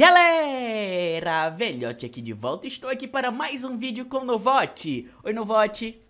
Galera, Velhote aqui de volta, estou aqui para mais um vídeo com o Novote. Oi Novote.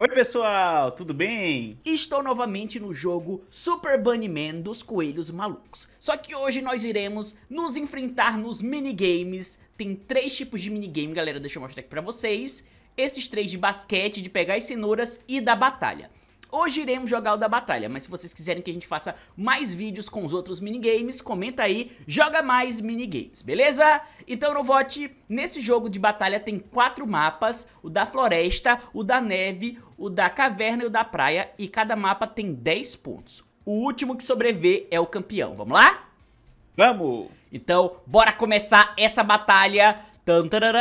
Oi pessoal, tudo bem? Estou novamente no jogo Super Bunny Man dos Coelhos Malucos. Só que hoje nós iremos nos enfrentar nos minigames. Tem três tipos de minigame, galera, deixa eu mostrar aqui para vocês. Esses três de basquete, de pegar as cenouras e da batalha. Hoje iremos jogar o da batalha, mas se vocês quiserem que a gente faça mais vídeos com os outros minigames, comenta aí, joga mais minigames, beleza? Então, Novote, nesse jogo de batalha tem quatro mapas, o da floresta, o da neve, o da caverna e o da praia, e cada mapa tem 10 pontos. O último que sobreviver é o campeão, vamos lá? Vamos! Então, bora começar essa batalha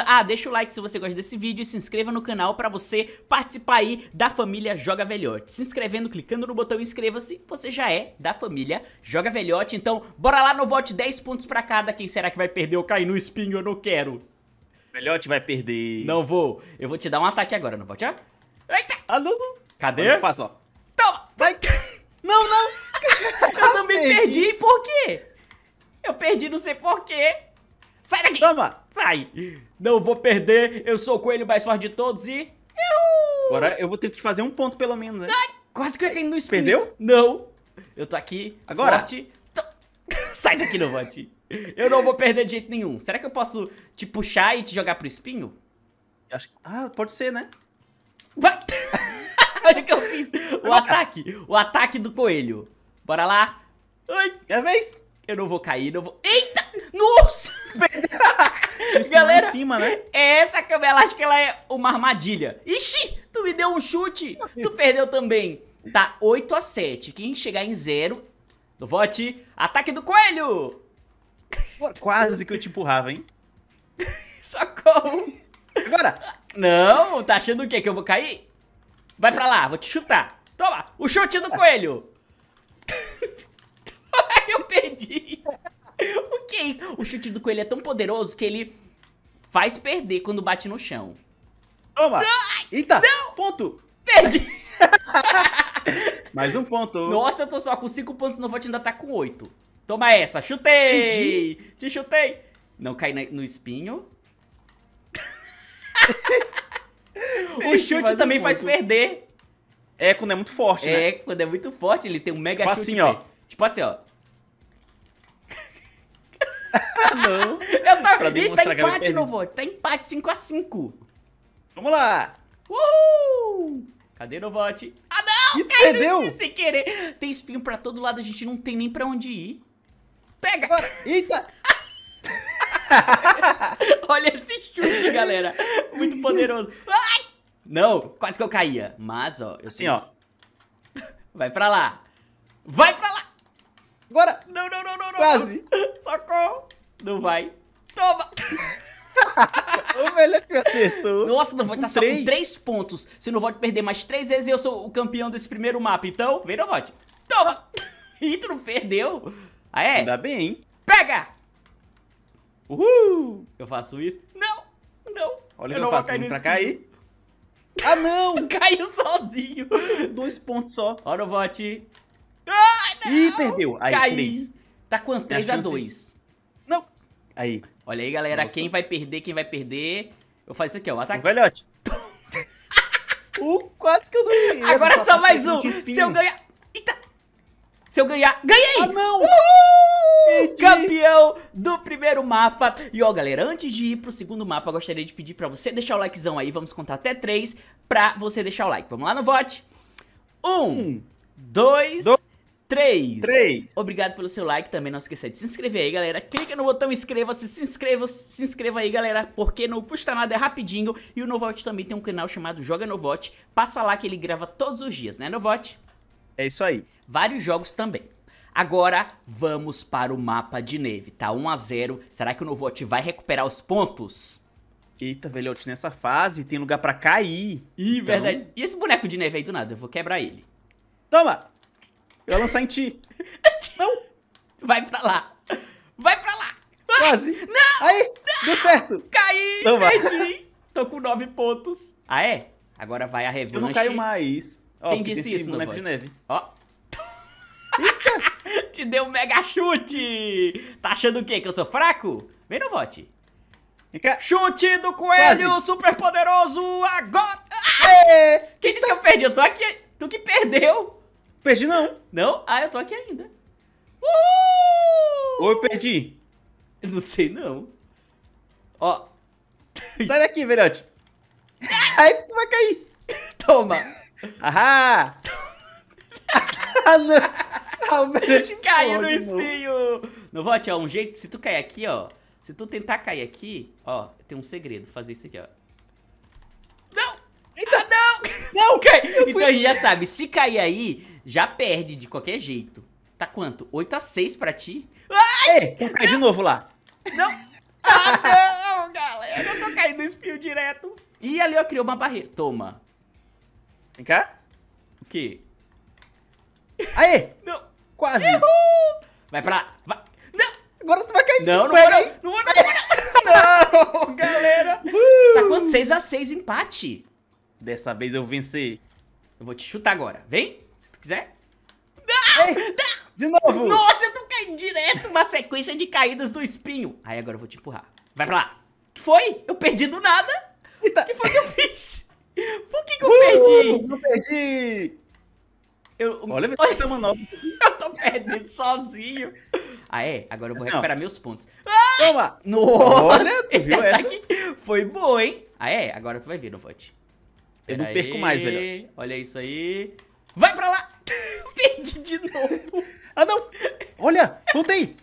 ah, deixa o like se você gosta desse vídeo e se inscreva no canal pra você participar aí da família Joga Velhote. Se inscrevendo, clicando no botão inscreva-se, você já é da família Joga Velhote. Então, bora lá no vote 10 pontos pra cada. Quem será que vai perder ou cair no espinho? Eu não quero. Velhote vai perder. Não vou. Eu vou te dar um ataque agora, ah, não vai? te... Eita! Aluno! Cadê? Eu faço, ó. Toma! Não, não! eu também perdi. perdi, por quê? Eu perdi, não sei por quê. Sai daqui! Toma! Sai! Não vou perder, eu sou o coelho mais forte de todos e... Agora eu vou ter que fazer um ponto pelo menos, né? Ai, quase que eu caí no espinho. Perdeu? Não. Eu tô aqui, Agora. forte. Tô... Sai daqui, Novante. eu não vou perder de jeito nenhum. Será que eu posso te puxar e te jogar pro espinho? Acho... Ah, pode ser, né? Vai! Olha o que eu fiz. O ataque. O ataque do coelho. Bora lá. Ai, minha é vez. Eu não vou cair, não vou... Eita! Nossa! Galera, em cima, né? É essa câmera que ela é uma armadilha. Ixi, tu me deu um chute, tu perdeu também. Tá 8 a 7. Quem chegar em zero, do vote, ataque do coelho. Quase que eu te empurrava, hein? Socorro. Agora. Não, tá achando o quê? Que eu vou cair? Vai pra lá, vou te chutar. Toma, o chute do coelho. eu perdi. É isso? O chute do coelho é tão poderoso que ele faz perder quando bate no chão. Toma! Eita! Não! Ponto! Perdi! Mais um ponto. Nossa, eu tô só com 5 pontos vou te ainda tá com 8. Toma essa, chutei! Perdi. Te chutei! Não cai no espinho. o chute também faz perder. É, quando é muito forte, é, né? É, quando é muito forte, ele tem um mega tipo chute. Assim, ó. Tipo assim, ó não. Eu tava... Ih, tá, tá empate no voto. Tá empate 5x5. Vamos lá. Uhul! Cadê no vote? Ah, não! Ih, caiu perdeu! Sem querer. Tem espinho pra todo lado, a gente não tem nem pra onde ir. Pega! Bora. Eita! Olha esse chute, galera. Muito poderoso. Ai! Não, quase que eu caía. Mas, ó, eu assim, sei... ó. Vai pra lá. Vai pra lá! Bora! Não, não, não, não, Quase! Não. Socorro! Não vai. Toma! o melhor que acertou. Nossa, não vai tá só três. com 3 pontos. Se não volte perder mais 3 vezes, eu sou o campeão desse primeiro mapa. Então, vem não Toma! e tu não perdeu? Ah, é? Ainda bem, Pega! Uhul! Eu faço isso. Não! Não! Olha eu que não eu faço, cair pra cair. Ah, não! caiu sozinho! Dois pontos só. Ora, vote. Ih, perdeu. Aí, Cai. Três. Tá com 3x2. Não. Aí. Olha aí, galera. Nossa. Quem vai perder, quem vai perder. Eu faço isso aqui, ó. O ataque. O velhote. uh, quase que eu não vi. Agora só mais um. Se eu ganhar... Eita. Se eu ganhar... Ganhei! Ah, não! Uhul! Campeão do primeiro mapa. E ó, galera, antes de ir pro segundo mapa, eu gostaria de pedir pra você deixar o likezão aí. Vamos contar até três pra você deixar o like. Vamos lá no vote. Um, dois... 3. 3. Obrigado pelo seu like também, não esqueça de se inscrever aí, galera. Clica no botão inscreva-se, se inscreva, se inscreva aí, galera, porque não custa nada, é rapidinho. E o Novote também tem um canal chamado Joga Novote. Passa lá que ele grava todos os dias, né, Novote? É isso aí. Vários jogos também. Agora vamos para o mapa de neve, tá? 1 a 0. Será que o Novote vai recuperar os pontos? Eita, velhote, nessa fase tem lugar para cair. Ih, então... verdade. E esse boneco de neve aí do nada? Eu vou quebrar ele. Toma! Eu ia lançar em ti. Não. Vai pra lá. Vai pra lá. Quase. Não. Aí, não. deu certo. Caí, Toma. Então perdi. Tô com nove pontos. Ah, é? Agora vai a revanche. Eu não caio mais. Quem disse isso, né, no de neve. Ó. Eita. Te deu um mega chute. Tá achando o quê? Que eu sou fraco? Vem no vote. Chute do coelho Quase. super poderoso agora. Ah! Quem disse que eu perdi? Eu tô aqui. Tu que perdeu. Perdi não. Não? Ah, eu tô aqui ainda. Uhul! Ou eu perdi? Eu não sei não. Ó. Sai daqui, velhote. Aí tu vai cair. Toma. Ah! ah, não. Ah, Caiu no espinho. Não Novote, ó, um jeito, se tu cair aqui, ó. Se tu tentar cair aqui, ó, tem um segredo, fazer isso aqui, ó. Não! Então, ah, não! Não, cai! Então fui... a gente já sabe, se cair aí, já perde de qualquer jeito. Tá quanto? 8 a 6 pra ti? Ai! Ei, quer cair de novo lá? Não! Ah, não, galera! Eu tô caindo no espinho direto. E ali, ó, criou uma barreira. Toma. Vem cá. O quê? Aê! Não! Quase! Errou! Vai pra lá! Vai. Não! Agora tu vai cair! Não, não vou não! Não vou não! Não, não galera! Uh. Tá quanto? 6x6 empate! Dessa vez eu venci. Eu vou te chutar agora. Vem! Se tu quiser. Ei, de novo! Nossa, eu tô caindo direto. Uma sequência de caídas do espinho. Aí agora eu vou te empurrar. Vai pra lá. que foi? Eu perdi do nada. O tá- que foi que eu fiz? Por que, que eu uh, perdi? Eu perdi! Eu, Olha essa manobra. eu tô perdendo sozinho. Ah, é? Agora eu vou assim, recuperar ó. meus pontos. Ah! Toma! Nossa! esse viu ataque essa? foi bom, hein? Ah, é? Agora tu vai ver, Novot. Eu Pera não perco aí. mais, velho. Olha isso aí. Vai pra lá! Perdi de novo. Ah, não! Olha! Voltei!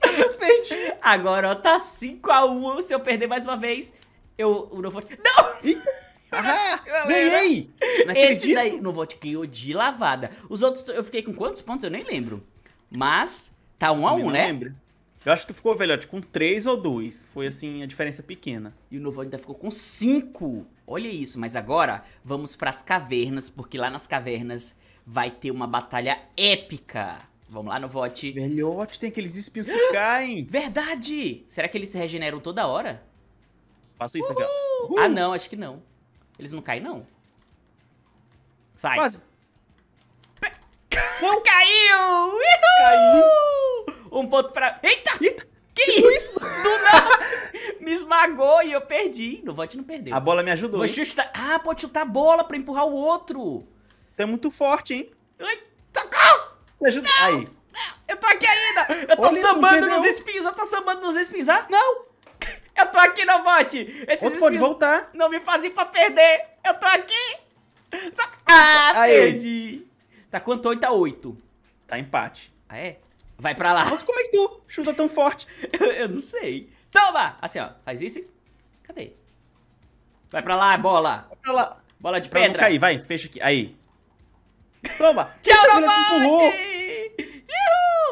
Perdi! Agora, ó, tá 5x1. Se eu perder mais uma vez, eu, ah, eu não vou... Não! Ah, ganhei! Não Esse acredito. daí, no vote ganhou de lavada. Os outros, eu fiquei com quantos pontos? Eu nem lembro. Mas, tá 1x1, um, a um né? Lembro. Eu acho que tu ficou, velhote, com 3 ou 2. Foi, assim, a diferença pequena. E o Novo ainda ficou com 5 olha isso, mas agora vamos para as cavernas, porque lá nas cavernas vai ter uma batalha épica. Vamos lá no Vote. Velhote, tem aqueles espinhos que caem. Verdade! Será que eles se regeneram toda hora? Passa isso aqui, ó. Ah, não, acho que não. Eles não caem, não. Sai. Quase. Não. Caiu! Uhul! Caiu! Um ponto pra... Eita! Eita! Que, que isso? Do nada! me esmagou e eu perdi. No vote não perdeu. A bola me ajudou. Vou chutar. Ah, pode chutar a bola pra empurrar o outro. Você é muito forte, hein? Ai, socorro! Me ajuda. Não, Aí. eu tô aqui ainda. Eu tô Olha, sambando nos espinhos. Eu tô sambando nos espinhos. Ah, não. Eu tô aqui no vote. Esses outro espinhos pode voltar. Não me fazem pra perder. Eu tô aqui. Ah, Aí. perdi. Tá quanto? 8 a 8. Tá empate. Ah, é? Vai pra lá. Mas como é que tu chuta tão forte? eu, eu não sei. Toma! Assim, ó. Faz isso Cadê? Vai pra lá, bola. Vai pra lá. Bola de pra pedra. Vai, cair, vai. Fecha aqui. Aí. Toma. Tchau, Robote!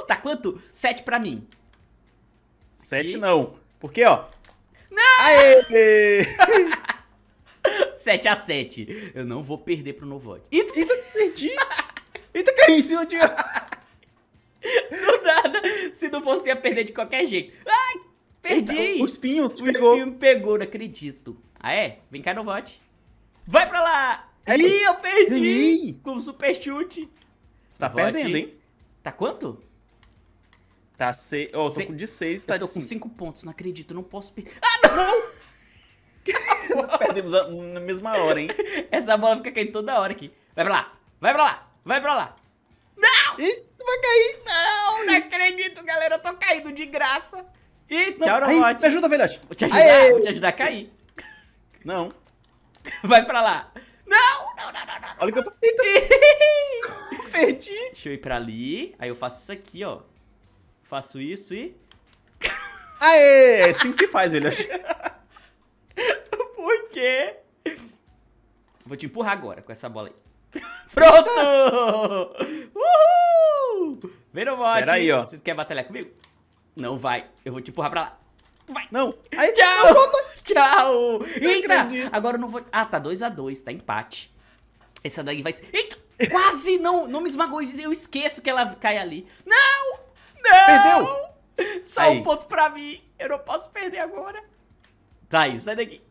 Tá quanto? Sete pra mim. Sete e... não. Porque, ó... Não! Aê! 7 a 7 Eu não vou perder pro Novote. Eita, Eita perdi. Eita, caí em cima de... Do nada. Se não fosse, ia perder de qualquer jeito. Ah! Perdi! O, o espinho te o pegou. O espinho me pegou, não acredito. Ah, é? Vem cá no vote. Vai pra lá! Ei, é Ih, eu perdi! Ei. É com o super chute. Você tá vote. perdendo, hein? Tá quanto? Tá seis. Ó, oh, Se... com de seis, tá eu tô de com cinco. cinco pontos, não acredito, não posso perder. Ah, não! Perdemos a, na mesma hora, hein? Essa bola fica caindo toda hora aqui. Vai pra lá! Vai pra lá! Vai pra lá! Não! Eita, vai cair! Não, não acredito, galera. Eu tô caindo de graça. Ih, tchau, não, Robote. me ajuda, velhote. Vou te ajudar, Aê. vou te ajudar a cair. Não. Vai pra lá. Não, não, não, não, não. Olha o que eu falei. Perdi. Deixa eu ir pra ali. Aí eu faço isso aqui, ó. Faço isso e... Aê, assim se faz, velhote. Por quê? Vou te empurrar agora com essa bola aí. Pronto! Uhul! Vem no bot. Espera aí, ó. Você quer batalhar comigo? Não vai. Eu vou te empurrar pra lá. Vai. Não. Aí, tchau. Tchau. Eita. Agora eu não vou... Ah, tá 2x2. Dois tá empate. Essa daí vai ser... Eita. Quase não. Não me esmagou. Eu esqueço que ela cai ali. Não. Não. Perdeu. Só Aí. um ponto pra mim. Eu não posso perder agora. tá aí. sai daqui.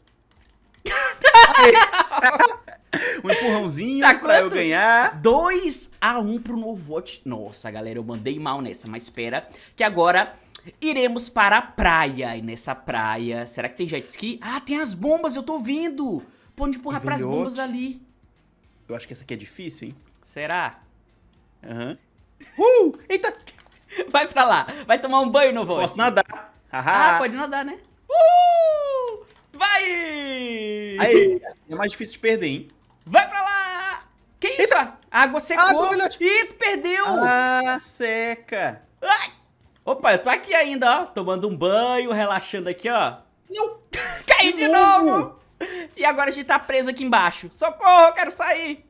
um empurrãozinho tá pra eu ganhar. 2 a 1 um pro Novote. Nossa, galera, eu mandei mal nessa, mas espera que agora Iremos para a praia. E nessa praia. Será que tem jet ski? Ah, tem as bombas, eu tô vindo. Pode empurrar para as bombas ali. Eu acho que essa aqui é difícil, hein? Será? Aham. Uhum. Uh! Eita! Vai pra lá. Vai tomar um banho, no voo Posso nadar. Ah, pode nadar, né? Uh, Vai! Aí, é mais difícil de perder, hein? Vai pra lá! Que isso? Eita. A água secou. Água, ah, Ih, tu perdeu! Ah, seca! Ai! Opa, eu tô aqui ainda, ó, tomando um banho, relaxando aqui, ó. Não! Caiu de, de novo. E agora a gente tá preso aqui embaixo. Socorro, eu quero sair!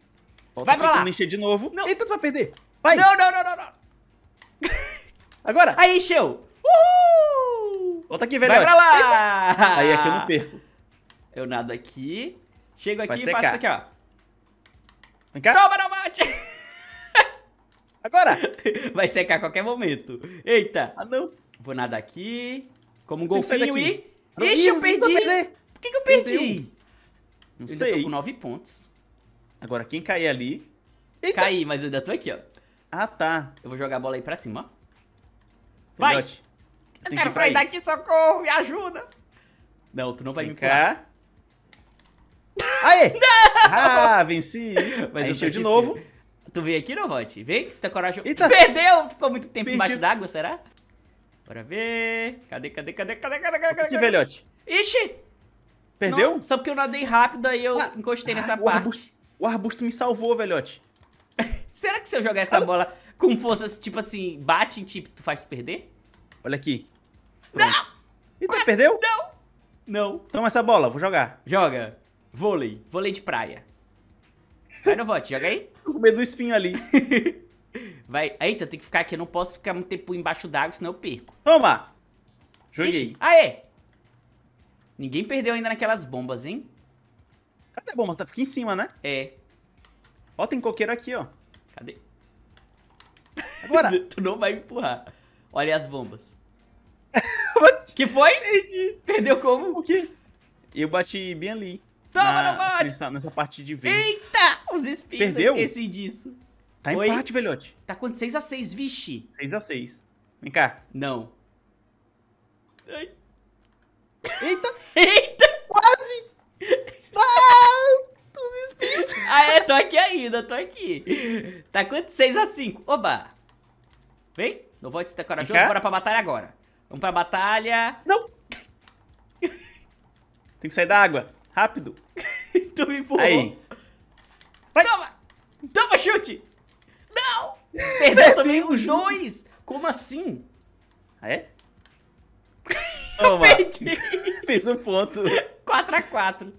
Volta Vai pra lá! encher de novo. Não. Eita, tu vai perder! Vai! Não, não, não, não, não. agora! Aí, encheu! Uhul! Volta aqui, velho! Vai pra lá! Aí aqui eu não perco. Eu nado aqui, chego aqui e faço isso aqui, ó. Vem cá! Toma, não mate! Agora! Vai secar a qualquer momento. Eita! Ah, não. Vou nadar aqui. Como um golfinho e... Não, Ixi, eu perdi! Por que, que eu perdi? Não sei. Eu tô com 9 pontos. Agora, quem cair ali... Eita. Caí, mas eu ainda tô aqui, ó. Ah, tá. Eu vou jogar a bola aí pra cima, ó. Vai! eu quero que sair daqui, socorro! Me ajuda! Não, tu não vai Vem me cá. Aê! Não! Ah, venci! Mas aí encheu de novo. Tu vem aqui, Novante? Vem, se tá coragem. Eita. Perdeu! Ficou muito tempo Perdi. embaixo d'água, será? Bora ver. Cadê, cadê, cadê, cadê, cadê, cadê, cadê? Que velhote. Ixi! Perdeu? Não, só porque eu nadei rápido, aí eu ah, encostei nessa ah, parte. O arbusto, o arbusto me salvou, velhote. será que se eu jogar essa ah. bola com força, tipo assim, bate em tipo, tu faz tu perder? Olha aqui. Pronto. Não! Então, cadê perdeu? Não! Não. Toma essa bola, vou jogar. Joga. Vôlei. Vôlei de praia. Vai no vote, joga aí. Tô com medo do espinho ali. Vai. Eita, eu tenho que ficar aqui. Eu não posso ficar muito tempo embaixo d'água, senão eu perco. Toma! Joguei. Ixi, aê! Ninguém perdeu ainda naquelas bombas, hein? Cadê a bomba? Tá, fica em cima, né? É. Ó, tem coqueiro aqui, ó. Cadê? Agora! tu não vai empurrar. Olha as bombas. que foi? Perdi. Perdeu como? O quê? Eu bati bem ali. Toma, na, não bate! Nessa, nessa parte de vez. Eita! Os Spurs, Perdeu? eu esqueci disso. Tá em Oi? empate, velhote. Tá quanto? 6x6, vixe. 6x6. Vem cá. Não. Ai. Eita! Eita! Quase! Ah, os espinhos. Ah, é, tô aqui ainda, tô aqui. Tá quanto? 6x5. Oba! Vem, não vou te corajoso, bora pra batalha agora. Vamos pra batalha. Não! Tem que sair da água, rápido. tu me empurrou. Aí. Vai! Toma! Toma, chute! Não! Perdeu também os dois! Como assim? Ah, é? Toma. Eu perdi! Fiz um ponto. 4x4.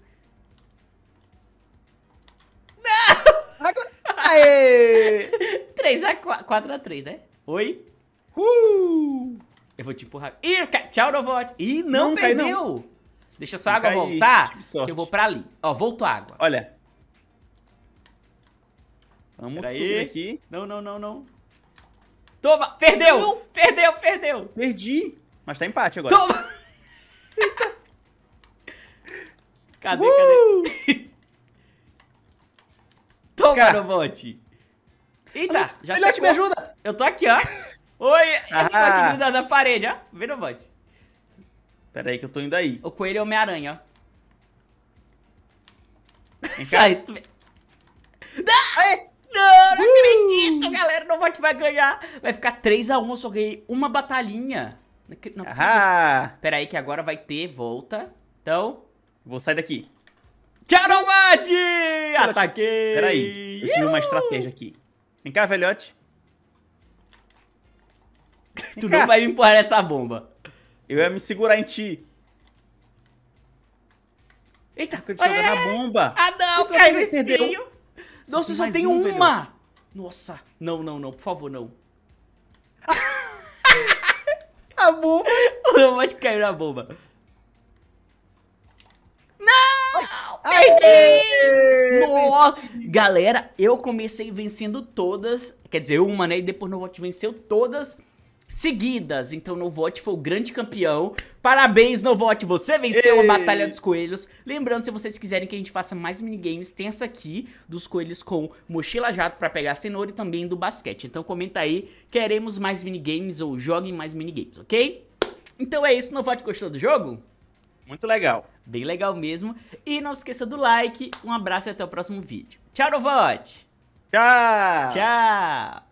Não! Agora... Aê! 3x4, 4x3, né? Oi? Uh! Eu vou te empurrar. Ih, tchau, Novote. Ih, não, não perdeu. Cai, não. Deixa essa água voltar, que eu vou pra ali. Ó, voltou a água. Olha, Vamos Pera subir aí. aqui. Não, não, não, não. Toma! Perdeu! Não. Perdeu, perdeu! Perdi! Mas tá empate agora. Toma! cadê, uh! cadê? Toma, Cara. Nobote! Eita! Já Filhote, me ajuda! Eu tô aqui, ó. Oi! Ah. Aqui na parede, ó. Vem, Nobote. Pera aí que eu tô indo aí. O coelho é Homem-Aranha, ó. Sai, tu... Ah! Aê! Não, hum. acredito, galera. Não vote vai ganhar. Vai ficar 3x1. Eu só ganhei uma batalhinha. Não, ah. Pera aí que agora vai ter volta. Então... Vou sair daqui. Tcharomade! Ataquei! Pera aí. Eu tive uma estratégia aqui. Vem cá, velhote. Vem tu cá. não vai me empurrar essa bomba. Eu ia me segurar em ti. Eita, eu tô jogando a bomba. Ah, não, caiu no espinho. Só Nossa, só tem um, uma! Velho. Nossa, não, não, não, por favor, não. A bomba! O Nomad caiu na bomba. Não! Perdi! Nossa! Galera, eu comecei vencendo todas. Quer dizer, uma, né? E depois o Nomad venceu todas seguidas. Então Novote foi o grande campeão. Parabéns, Novote, você venceu Ei. a Batalha dos Coelhos. Lembrando, se vocês quiserem que a gente faça mais minigames, tem essa aqui dos coelhos com mochila jato para pegar cenoura e também do basquete. Então comenta aí, queremos mais minigames ou joguem mais minigames, ok? Então é isso, Novote gostou do jogo? Muito legal. Bem legal mesmo. E não esqueça do like, um abraço e até o próximo vídeo. Tchau, Novote! Tchau! Tchau!